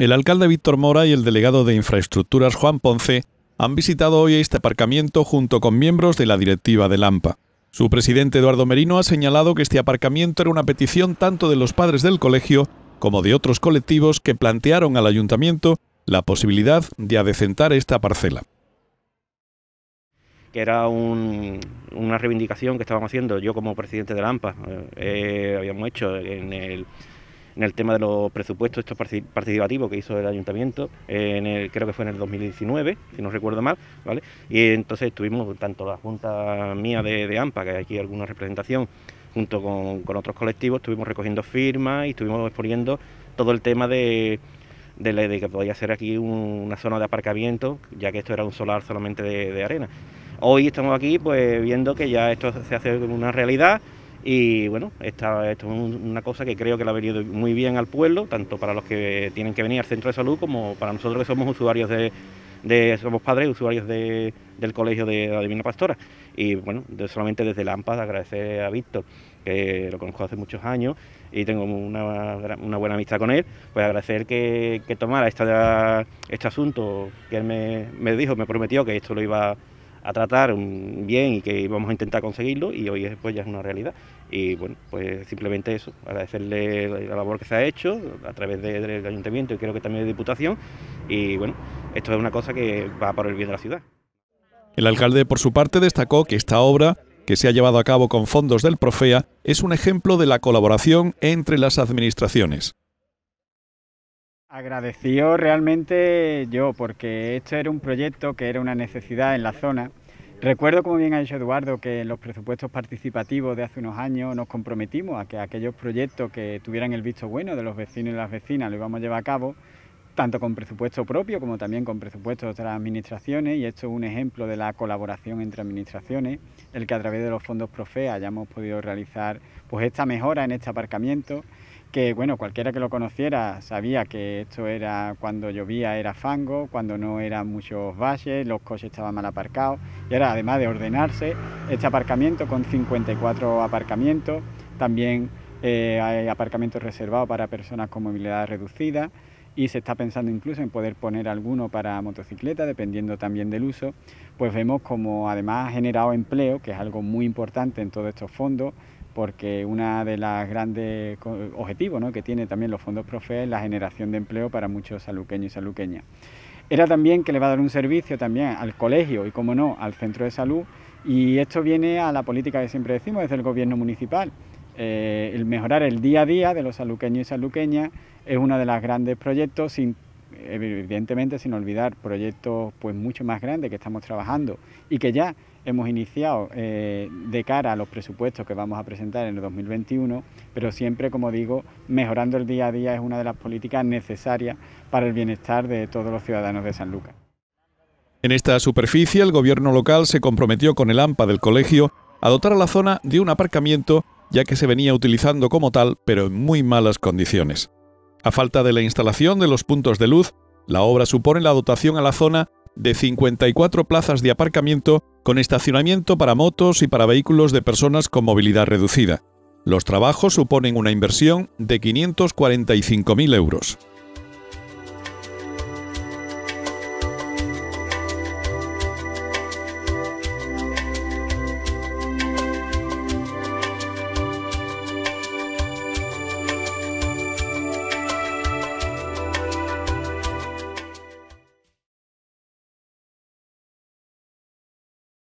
El alcalde Víctor Mora y el delegado de Infraestructuras Juan Ponce han visitado hoy este aparcamiento junto con miembros de la directiva de Lampa. Su presidente Eduardo Merino ha señalado que este aparcamiento era una petición tanto de los padres del colegio como de otros colectivos que plantearon al ayuntamiento la posibilidad de adecentar esta parcela que era una reivindicación que estábamos haciendo yo como presidente de Lampa, eh, eh, habíamos hecho en el en el tema de los presupuestos estos participativos que hizo el ayuntamiento, en el, creo que fue en el 2019, si no recuerdo mal, ¿vale? Y entonces estuvimos tanto la Junta mía de, AMPA, que hay aquí alguna representación, junto con, otros colectivos, estuvimos recogiendo firmas y estuvimos exponiendo todo el tema de, de, que podía ser aquí una zona de aparcamiento, ya que esto era un solar solamente de, de arena. Hoy estamos aquí pues viendo que ya esto se hace una realidad, y bueno, esta, esto es una cosa que creo que le ha venido muy bien al pueblo, tanto para los que tienen que venir al centro de salud como para nosotros que somos usuarios de, somos padres usuarios del colegio de la Divina Pastora. Y bueno, solamente desde la agradecer a Víctor, que lo conozco hace muchos años y tengo una, buena amistad con él, pues agradecer que, tomara este asunto que él me, me dijo, me prometió que esto lo iba a a tratar bien y que vamos a intentar conseguirlo y hoy pues ya es una realidad. Y bueno, pues simplemente eso, agradecerle la labor que se ha hecho a través del ayuntamiento y creo que también de Diputación y bueno, esto es una cosa que va por el bien de la ciudad. El alcalde, por su parte, destacó que esta obra, que se ha llevado a cabo con fondos del Profea, es un ejemplo de la colaboración entre las administraciones. Agradecido realmente yo, porque esto era un proyecto que era una necesidad en la zona. Recuerdo, como bien ha dicho Eduardo, que en los presupuestos participativos de hace unos años nos comprometimos a que aquellos proyectos que tuvieran el visto bueno de los vecinos y las vecinas lo íbamos a llevar a cabo, tanto con presupuesto propio como también con presupuesto de otras administraciones, y esto es un ejemplo de la colaboración entre administraciones, el que a través de los fondos PROFE hayamos podido realizar pues esta mejora en este aparcamiento que bueno, cualquiera que lo conociera sabía que esto era cuando llovía era fango, cuando no eran muchos valles, los coches estaban mal aparcados y ahora además de ordenarse este aparcamiento con 54 aparcamientos, también eh, hay aparcamientos reservados para personas con movilidad reducida y se está pensando incluso en poder poner alguno para motocicleta, dependiendo también del uso, pues vemos como además ha generado empleo, que es algo muy importante en todos estos fondos, porque uno de las grandes objetivos que tiene también los fondos PROFE es la generación de empleo para muchos saluqueños y saluqueñas. Era también que le va a dar un servicio también al colegio y, como no, al centro de salud. Y esto viene a la política que siempre decimos desde el gobierno municipal. Eh, el mejorar el día a día de los saluqueños y saluqueñas es uno de los grandes proyectos sin evidentemente sin olvidar proyectos pues mucho más grandes que estamos trabajando y que ya hemos iniciado eh, de cara a los presupuestos que vamos a presentar en el 2021, pero siempre, como digo, mejorando el día a día es una de las políticas necesarias para el bienestar de todos los ciudadanos de San Lucas. En esta superficie, el gobierno local se comprometió con el AMPA del colegio a dotar a la zona de un aparcamiento, ya que se venía utilizando como tal, pero en muy malas condiciones. A falta de la instalación de los puntos de luz, la obra supone la dotación a la zona de 54 plazas de aparcamiento con estacionamiento para motos y para vehículos de personas con movilidad reducida. Los trabajos suponen una inversión de 545.000 euros.